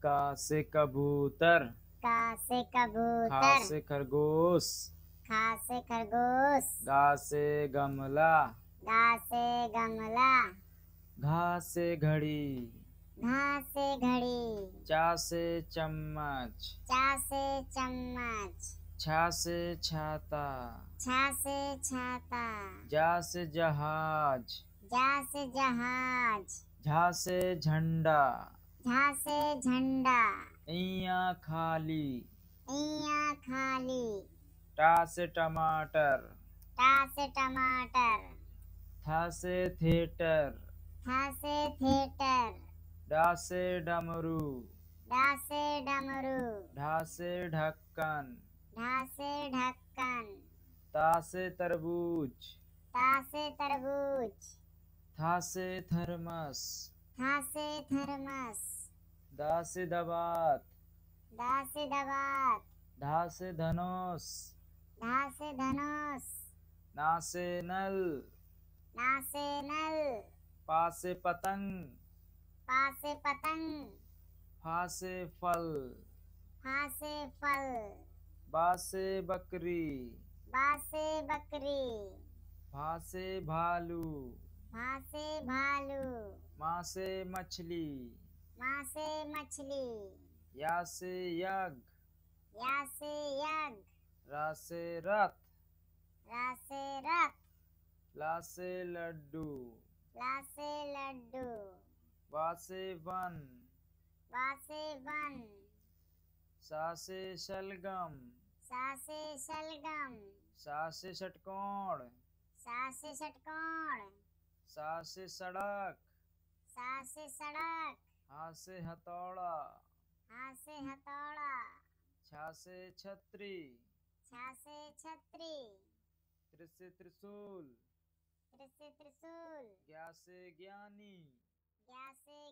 का से कबूतर का से कबूतर खा से खरगोश खा से खरगोश गा से गमला गा से गमला घा से घड़ी घा से घड़ी चा से चम्मच चा से चम्मच छा से छाता छा से छाता जा से जहाज जा से जहाज झा से झंडा झा से झंडा इया खाली इया खाली टा से टमाटर टा से टमाटर था से थिएटर था से थिएटर डा से डमरू डा से डमरू ढा से ढक्कन ढासे ढक्कन तासे तरबूज तासे तरबूज थासे थर्मस थासे थर्मस दासे दबात दासे दबात धासे धनुष धासे धनुष नासे नल नासे नल पासे पतंग पासे पतंग फासे फल फासे फल बासे बकरी बासे बकरी भासे भालू भासे भालू मासे मछली मासे मछली या से यज्ञ या से यज्ञ रा रथ रासे रथ लासे लड्डू लासे लड्डू वासे वन वासे वन सासे शलगम सासे शलगम सासे षटकोण सासे षटकोण सासे सड़क सासे सड़क हाथ से हथौड़ा हाथ से हथौड़ा छा से छतरी छा से छतरी त्र से त्रिशूल त्र से त्रिशूल ज्ञा से ज्ञानी ज्ञा से